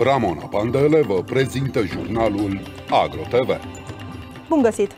Ramona Pandele vă prezintă jurnalul AgroTV. Bun găsit!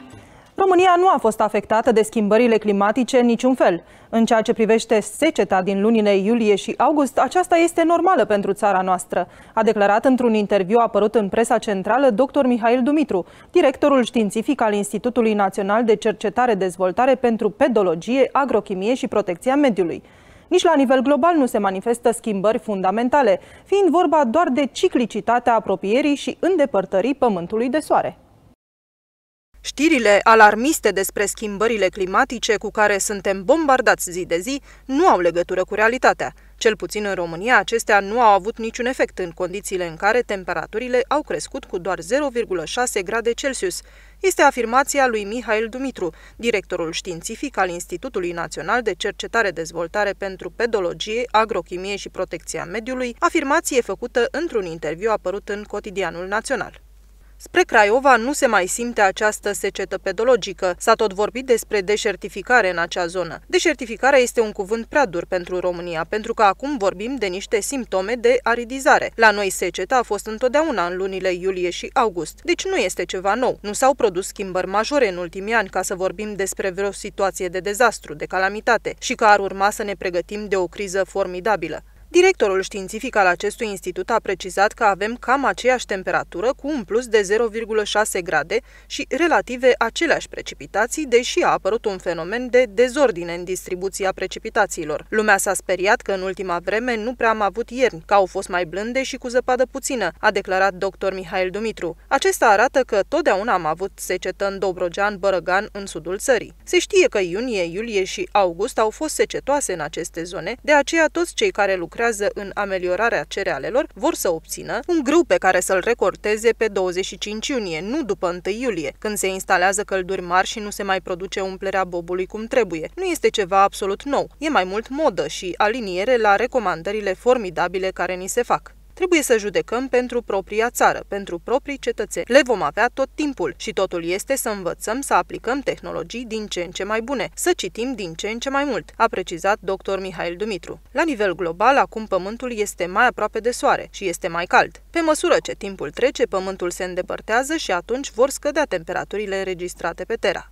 România nu a fost afectată de schimbările climatice în niciun fel. În ceea ce privește seceta din lunile iulie și august, aceasta este normală pentru țara noastră, a declarat într-un interviu apărut în presa centrală dr. Mihail Dumitru, directorul științific al Institutului Național de Cercetare-Dezvoltare pentru Pedologie, Agrochimie și Protecția Mediului. Nici la nivel global nu se manifestă schimbări fundamentale, fiind vorba doar de ciclicitatea apropierii și îndepărtării Pământului de Soare. Știrile alarmiste despre schimbările climatice cu care suntem bombardați zi de zi nu au legătură cu realitatea. Cel puțin în România, acestea nu au avut niciun efect în condițiile în care temperaturile au crescut cu doar 0,6 grade Celsius. Este afirmația lui Mihail Dumitru, directorul științific al Institutului Național de Cercetare-Dezvoltare pentru Pedologie, Agrochimie și Protecția Mediului, afirmație făcută într-un interviu apărut în Cotidianul Național. Spre Craiova nu se mai simte această secetă pedologică. S-a tot vorbit despre deșertificare în acea zonă. Deșertificarea este un cuvânt prea dur pentru România, pentru că acum vorbim de niște simptome de aridizare. La noi seceta a fost întotdeauna în lunile iulie și august, deci nu este ceva nou. Nu s-au produs schimbări majore în ultimii ani ca să vorbim despre vreo situație de dezastru, de calamitate și că ar urma să ne pregătim de o criză formidabilă. Directorul științific al acestui institut a precizat că avem cam aceeași temperatură cu un plus de 0,6 grade și relative aceleași precipitații, deși a apărut un fenomen de dezordine în distribuția precipitațiilor. Lumea s-a speriat că în ultima vreme nu prea am avut ierni, că au fost mai blânde și cu zăpadă puțină, a declarat dr. Mihail Dumitru. Acesta arată că totdeauna am avut secetă în Dobrogean, în Bărăgan, în sudul țării. Se știe că iunie, iulie și august au fost secetoase în aceste zone, de aceea toți cei care lucrează lucrează în ameliorarea cerealelor vor să obțină un grâu pe care să-l recorteze pe 25 iunie, nu după 1 iulie, când se instalează călduri mari și nu se mai produce umplerea bobului cum trebuie. Nu este ceva absolut nou, e mai mult modă și aliniere la recomandările formidabile care ni se fac. Trebuie să judecăm pentru propria țară, pentru proprii cetățeni. Le vom avea tot timpul și totul este să învățăm să aplicăm tehnologii din ce în ce mai bune, să citim din ce în ce mai mult, a precizat dr. Mihail Dumitru. La nivel global, acum Pământul este mai aproape de soare și este mai cald. Pe măsură ce timpul trece, Pământul se îndepărtează și atunci vor scădea temperaturile registrate pe Terra.